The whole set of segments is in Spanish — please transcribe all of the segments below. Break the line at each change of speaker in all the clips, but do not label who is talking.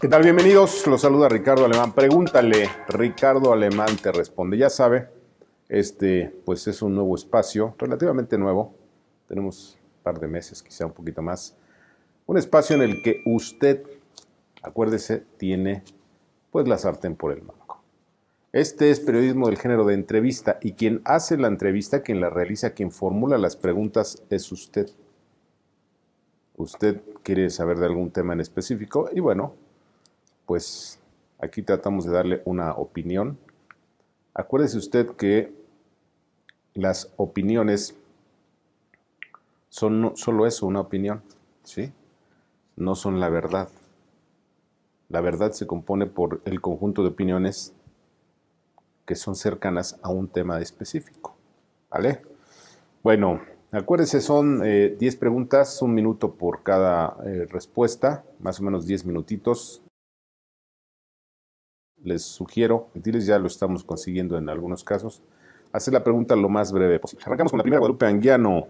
¿Qué tal? Bienvenidos. Los saluda Ricardo Alemán. Pregúntale, Ricardo Alemán te responde. Ya sabe, este pues es un nuevo espacio, relativamente nuevo. Tenemos un par de meses, quizá un poquito más. Un espacio en el que usted, acuérdese, tiene pues la sartén por el mar. Este es periodismo del género de entrevista y quien hace la entrevista, quien la realiza, quien formula las preguntas es usted. Usted quiere saber de algún tema en específico y bueno, pues aquí tratamos de darle una opinión. Acuérdese usted que las opiniones son solo eso, una opinión, ¿sí? No son la verdad. La verdad se compone por el conjunto de opiniones que son cercanas a un tema específico. ¿Vale? Bueno, acuérdense, son 10 eh, preguntas, un minuto por cada eh, respuesta, más o menos 10 minutitos. Les sugiero, ya lo estamos consiguiendo en algunos casos, hacer la pregunta lo más breve posible. Arrancamos con la primera, Guadalupe Anguiano.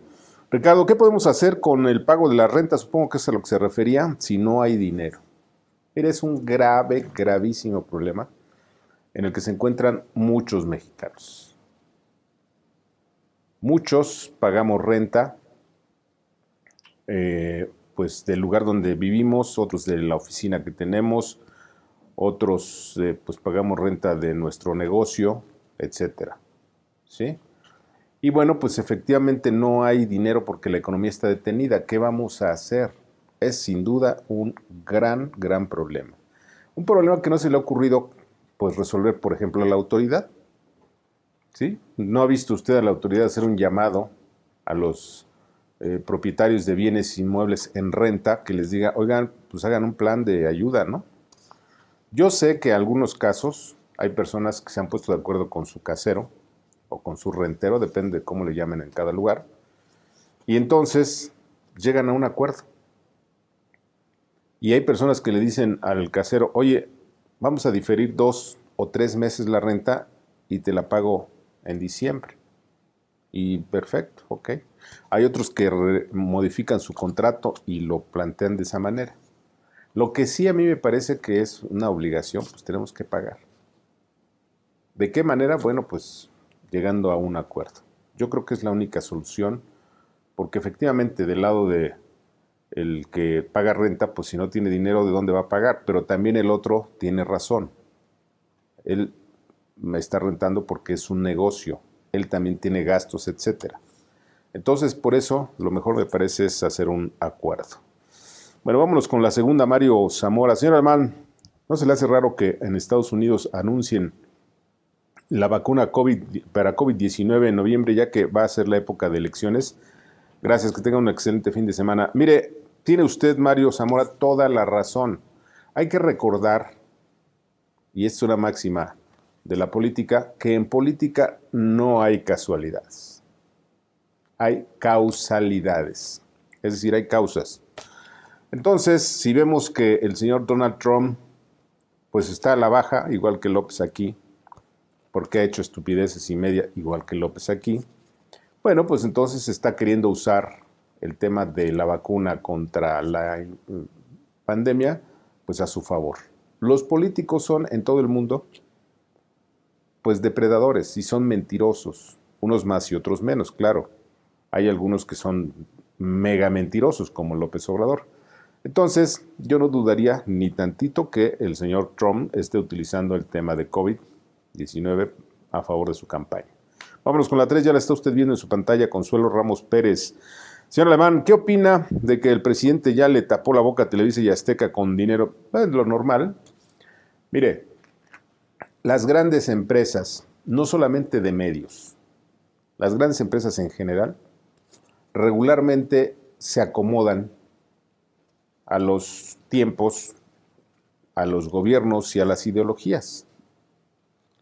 Ricardo, ¿qué podemos hacer con el pago de la renta? Supongo que es a lo que se refería, si no hay dinero. Eres un grave, gravísimo problema en el que se encuentran muchos mexicanos. Muchos pagamos renta, eh, pues del lugar donde vivimos, otros de la oficina que tenemos, otros eh, pues pagamos renta de nuestro negocio, etcétera. ¿Sí? Y bueno, pues efectivamente no hay dinero porque la economía está detenida. ¿Qué vamos a hacer? Es sin duda un gran, gran problema. Un problema que no se le ha ocurrido pues resolver, por ejemplo, a la autoridad. ¿Sí? ¿No ha visto usted a la autoridad hacer un llamado a los eh, propietarios de bienes inmuebles en renta que les diga, oigan, pues hagan un plan de ayuda, ¿no? Yo sé que en algunos casos hay personas que se han puesto de acuerdo con su casero o con su rentero, depende de cómo le llamen en cada lugar, y entonces llegan a un acuerdo. Y hay personas que le dicen al casero, oye, vamos a diferir dos o tres meses la renta y te la pago en diciembre. Y perfecto, ok. Hay otros que modifican su contrato y lo plantean de esa manera. Lo que sí a mí me parece que es una obligación, pues tenemos que pagar. ¿De qué manera? Bueno, pues llegando a un acuerdo. Yo creo que es la única solución, porque efectivamente del lado de el que paga renta, pues si no tiene dinero, ¿de dónde va a pagar? Pero también el otro tiene razón. Él me está rentando porque es un negocio. Él también tiene gastos, etc. Entonces, por eso, lo mejor me parece es hacer un acuerdo. Bueno, vámonos con la segunda, Mario Zamora. Señor Alemán, ¿no se le hace raro que en Estados Unidos anuncien la vacuna COVID, para COVID-19 en noviembre, ya que va a ser la época de elecciones? Gracias, que tenga un excelente fin de semana. Mire, tiene usted, Mario Zamora, toda la razón. Hay que recordar, y es una máxima de la política, que en política no hay casualidades. Hay causalidades. Es decir, hay causas. Entonces, si vemos que el señor Donald Trump pues está a la baja, igual que López aquí, porque ha hecho estupideces y media, igual que López aquí, bueno, pues entonces está queriendo usar el tema de la vacuna contra la pandemia, pues a su favor. Los políticos son en todo el mundo, pues depredadores y son mentirosos, unos más y otros menos, claro. Hay algunos que son mega mentirosos, como López Obrador. Entonces, yo no dudaría ni tantito que el señor Trump esté utilizando el tema de COVID-19 a favor de su campaña. Vámonos con la 3, ya la está usted viendo en su pantalla, Consuelo Ramos Pérez. Señor Alemán, ¿qué opina de que el presidente ya le tapó la boca a Televisa y Azteca con dinero? Es lo normal. Mire, las grandes empresas, no solamente de medios, las grandes empresas en general, regularmente se acomodan a los tiempos, a los gobiernos y a las ideologías.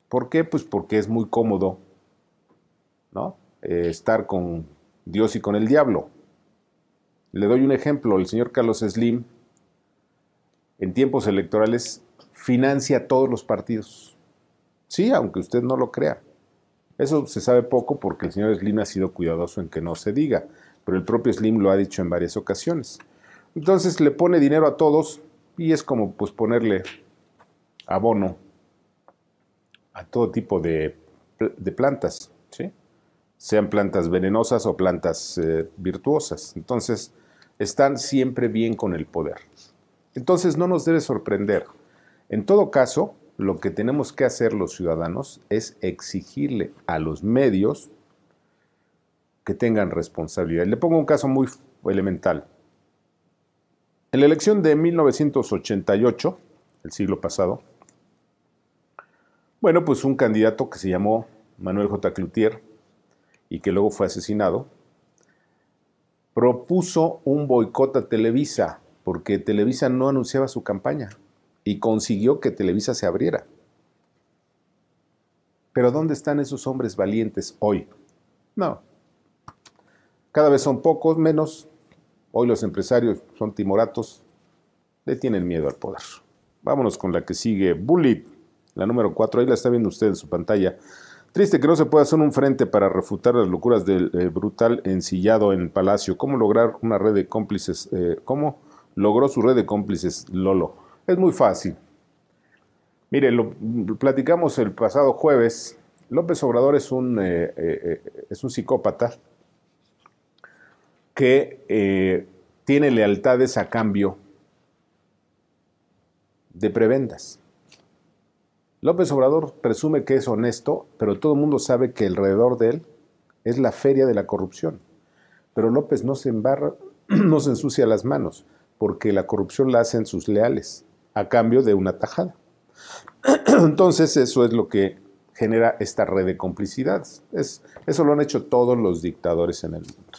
¿Por qué? Pues porque es muy cómodo eh, estar con Dios y con el diablo. Le doy un ejemplo, el señor Carlos Slim en tiempos electorales financia a todos los partidos. Sí, aunque usted no lo crea. Eso se sabe poco porque el señor Slim ha sido cuidadoso en que no se diga, pero el propio Slim lo ha dicho en varias ocasiones. Entonces le pone dinero a todos y es como pues ponerle abono a todo tipo de, de plantas, ¿sí? sean plantas venenosas o plantas eh, virtuosas. Entonces, están siempre bien con el poder. Entonces, no nos debe sorprender. En todo caso, lo que tenemos que hacer los ciudadanos es exigirle a los medios que tengan responsabilidad. Le pongo un caso muy elemental. En la elección de 1988, el siglo pasado, bueno, pues un candidato que se llamó Manuel J. Cloutier, y que luego fue asesinado, propuso un boicot a Televisa, porque Televisa no anunciaba su campaña y consiguió que Televisa se abriera. Pero ¿dónde están esos hombres valientes hoy? No. Cada vez son pocos, menos. Hoy los empresarios son timoratos, le tienen miedo al poder. Vámonos con la que sigue, Bully, la número 4, ahí la está viendo usted en su pantalla. Triste que no se pueda hacer un frente para refutar las locuras del eh, brutal ensillado en el palacio. ¿Cómo lograr una red de cómplices? Eh, ¿Cómo logró su red de cómplices Lolo? Es muy fácil. Mire, lo platicamos el pasado jueves. López Obrador es un, eh, es un psicópata que tiene lealtades a cambio de prebendas. López Obrador presume que es honesto, pero todo el mundo sabe que alrededor de él es la feria de la corrupción. Pero López no se embarra, no se ensucia las manos, porque la corrupción la hacen sus leales, a cambio de una tajada. Entonces eso es lo que genera esta red de complicidades. eso lo han hecho todos los dictadores en el mundo.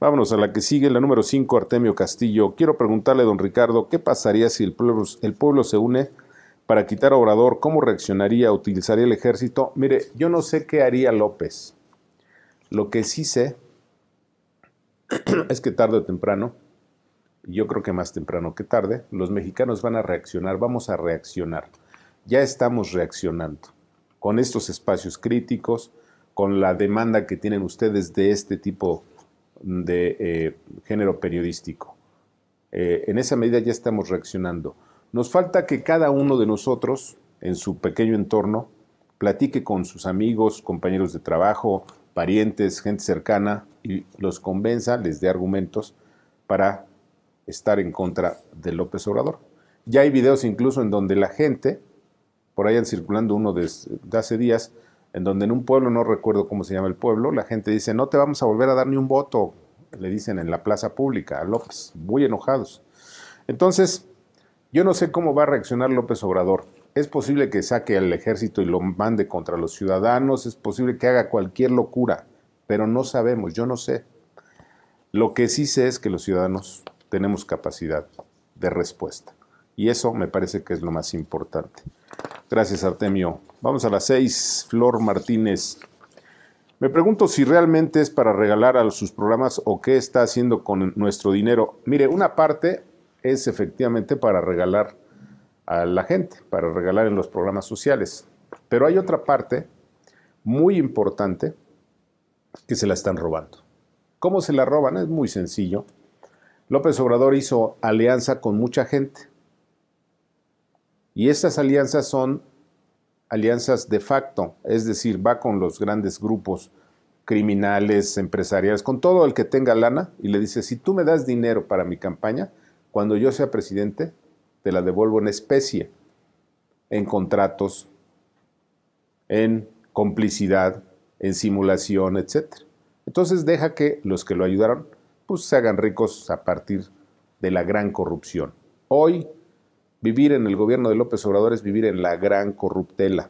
Vámonos a la que sigue, la número 5, Artemio Castillo. Quiero preguntarle, don Ricardo, ¿qué pasaría si el el pueblo se une para quitar a Obrador, ¿cómo reaccionaría? ¿Utilizaría el ejército? Mire, yo no sé qué haría López. Lo que sí sé es que tarde o temprano, yo creo que más temprano que tarde, los mexicanos van a reaccionar, vamos a reaccionar. Ya estamos reaccionando con estos espacios críticos, con la demanda que tienen ustedes de este tipo de eh, género periodístico. Eh, en esa medida ya estamos reaccionando. Nos falta que cada uno de nosotros, en su pequeño entorno, platique con sus amigos, compañeros de trabajo, parientes, gente cercana y los convenza, les dé argumentos para estar en contra de López Obrador. Ya hay videos incluso en donde la gente, por ahí han circulando uno hace días, en donde en un pueblo, no recuerdo cómo se llama el pueblo, la gente dice, no te vamos a volver a dar ni un voto, le dicen en la plaza pública a López, muy enojados. Entonces, yo no sé cómo va a reaccionar López Obrador. Es posible que saque al ejército y lo mande contra los ciudadanos, es posible que haga cualquier locura, pero no sabemos, yo no sé. Lo que sí sé es que los ciudadanos tenemos capacidad de respuesta. Y eso me parece que es lo más importante. Gracias, Artemio. Vamos a las seis. Flor Martínez. Me pregunto si realmente es para regalar a sus programas o qué está haciendo con nuestro dinero. Mire, una parte es efectivamente para regalar a la gente, para regalar en los programas sociales. Pero hay otra parte muy importante que se la están robando. ¿Cómo se la roban? Es muy sencillo. López Obrador hizo alianza con mucha gente. Y esas alianzas son alianzas de facto, es decir, va con los grandes grupos criminales, empresariales, con todo el que tenga lana y le dice, si tú me das dinero para mi campaña, cuando yo sea presidente, te la devuelvo en especie, en contratos, en complicidad, en simulación, etc. Entonces deja que los que lo ayudaron pues se hagan ricos a partir de la gran corrupción. Hoy vivir en el gobierno de López Obrador es vivir en la gran corruptela,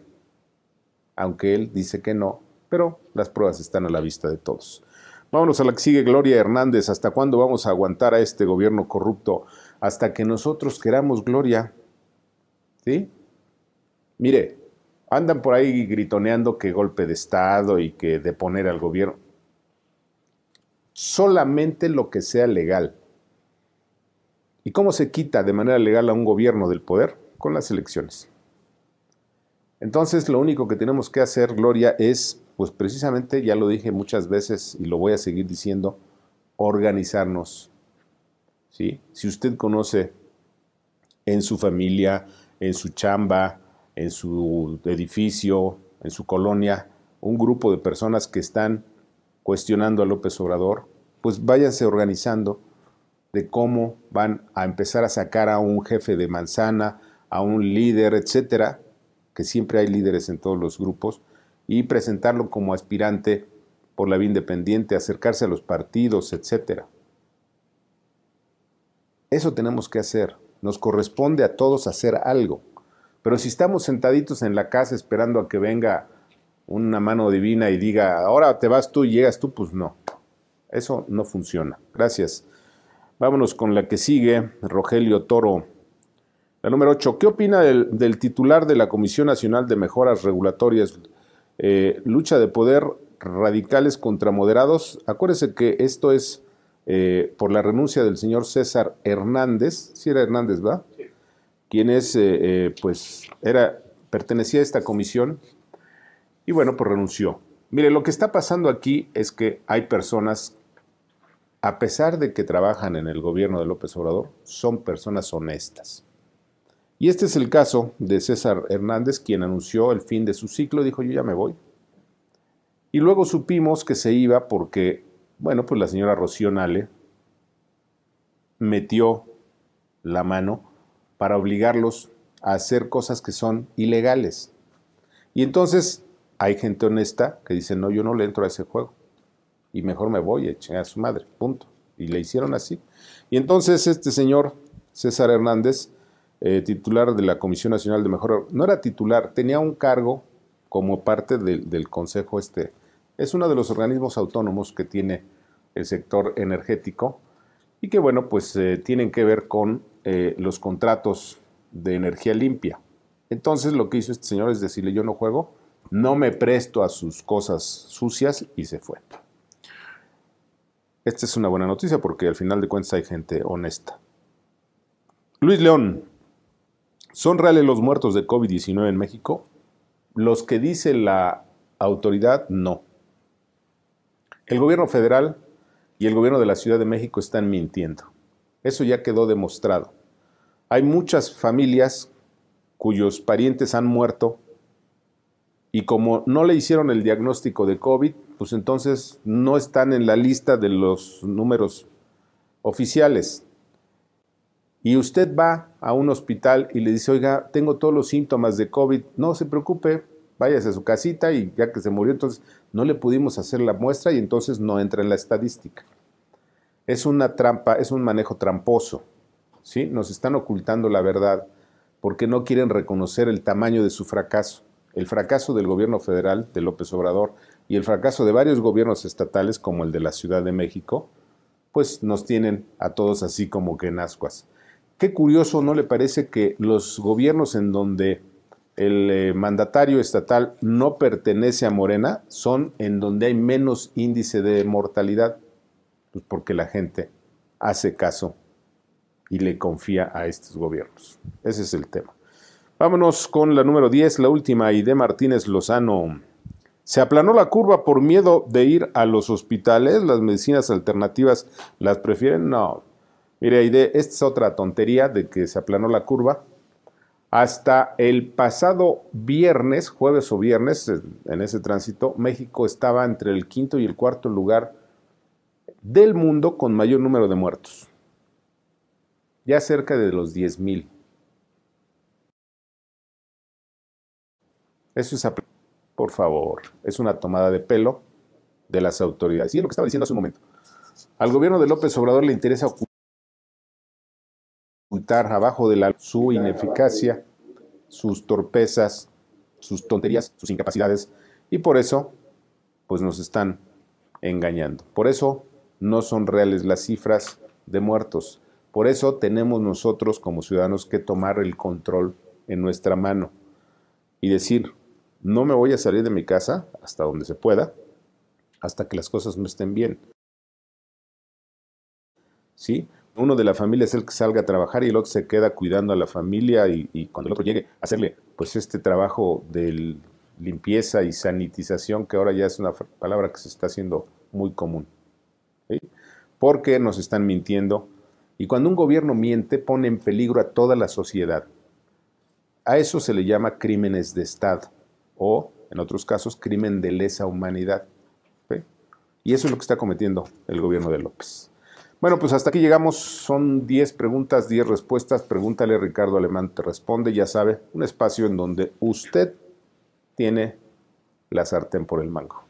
aunque él dice que no, pero las pruebas están a la vista de todos. Vámonos a la que sigue Gloria Hernández. ¿Hasta cuándo vamos a aguantar a este gobierno corrupto? Hasta que nosotros queramos Gloria. ¿Sí? Mire, andan por ahí gritoneando que golpe de Estado y que deponer al gobierno. Solamente lo que sea legal. ¿Y cómo se quita de manera legal a un gobierno del poder? Con las elecciones. Entonces lo único que tenemos que hacer, Gloria, es pues precisamente, ya lo dije muchas veces y lo voy a seguir diciendo, organizarnos. Si usted conoce en su familia, en su chamba, en su edificio, en su colonia, un grupo de personas que están cuestionando a López Obrador, pues váyanse organizando de cómo van a empezar a sacar a un jefe de manzana, a un líder, etcétera, que siempre hay líderes en todos los grupos, y presentarlo como aspirante por la vía independiente, acercarse a los partidos, etc. Eso tenemos que hacer. Nos corresponde a todos hacer algo. Pero si estamos sentaditos en la casa esperando a que venga una mano divina y diga, ahora te vas tú y llegas tú, pues no. Eso no funciona. Gracias. Vámonos con la que sigue, Rogelio Toro. La número 8. ¿Qué opina del, del titular de la Comisión Nacional de Mejoras Regulatorias, eh, lucha de poder radicales contra moderados. Acuérdese que esto es eh, por la renuncia del señor César Hernández, si era Hernández, ¿va? Quien es, eh, pues, era, pertenecía a esta comisión y bueno, pues renunció. Mire, lo que está pasando aquí es que hay personas, a pesar de que trabajan en el gobierno de López Obrador, son personas honestas. Y este es el caso de César Hernández, quien anunció el fin de su ciclo, dijo yo ya me voy. Y luego supimos que se iba porque, bueno, pues la señora Rocío Nale metió la mano para obligarlos a hacer cosas que son ilegales. Y entonces hay gente honesta que dice, no, yo no le entro a ese juego. Y mejor me voy a echar a su madre, punto. Y le hicieron así. Y entonces este señor, César Hernández, eh, titular de la Comisión Nacional de Mejor, No era titular, tenía un cargo como parte del Consejo este. Es uno de los organismos autónomos que tiene el sector energético y que, bueno, pues eh, tienen que ver con eh, los contratos de energía limpia. Entonces lo que hizo este señor es decirle, yo no juego, no me presto a sus cosas sucias y se fue. Esta es una buena noticia porque al final de cuentas hay gente honesta. Luis León, ¿Son reales los muertos de COVID-19 en México? Los que dice la autoridad, no. El gobierno federal y el gobierno de la Ciudad de México están mintiendo. Eso ya quedó demostrado. Hay muchas familias cuyos parientes han muerto y como no le hicieron el diagnóstico de COVID, pues entonces no están en la lista de los números oficiales y usted va a un hospital y le dice, oiga, tengo todos los síntomas de COVID, no se preocupe, váyase a su casita y ya que se murió, entonces no le pudimos hacer la muestra y entonces no entra en la estadística. Es una trampa, es un manejo tramposo, ¿sí? Nos están ocultando la verdad porque no quieren reconocer el tamaño de su fracaso, el fracaso del gobierno federal de López Obrador y el fracaso de varios gobiernos estatales como el de la Ciudad de México, pues nos tienen a todos así como que en ascuas. Qué curioso, ¿no le parece que los gobiernos en donde el eh, mandatario estatal no pertenece a Morena son en donde hay menos índice de mortalidad? Pues porque la gente hace caso y le confía a estos gobiernos. Ese es el tema. Vámonos con la número 10, la última, y de Martínez Lozano. Se aplanó la curva por miedo de ir a los hospitales. Las medicinas alternativas las prefieren. No, Mire, esta es otra tontería de que se aplanó la curva. Hasta el pasado viernes, jueves o viernes, en ese tránsito, México estaba entre el quinto y el cuarto lugar del mundo con mayor número de muertos. Ya cerca de los 10.000. Eso es, por favor, es una tomada de pelo de las autoridades. Y es lo que estaba diciendo hace un momento. Al gobierno de López Obrador le interesa ocultar abajo de la su ineficacia, sus torpezas, sus tonterías, sus incapacidades, y por eso, pues nos están engañando. Por eso no son reales las cifras de muertos. Por eso tenemos nosotros como ciudadanos que tomar el control en nuestra mano y decir, no me voy a salir de mi casa hasta donde se pueda, hasta que las cosas no estén bien. ¿Sí? uno de la familia es el que salga a trabajar y el otro se queda cuidando a la familia y, cuando el otro llegue, hacerle pues este trabajo de limpieza y sanitización que ahora ya es una palabra que se está haciendo muy común. Porque nos están mintiendo y cuando un gobierno miente pone en peligro a toda la sociedad. A eso se le llama crímenes de Estado o, en otros casos, crimen de lesa humanidad. Y eso es lo que está cometiendo el gobierno de López. Bueno, pues hasta aquí llegamos. Son 10 preguntas, 10 respuestas. Pregúntale, Ricardo Alemán te responde. Ya sabe, un espacio en donde usted tiene la sartén por el mango.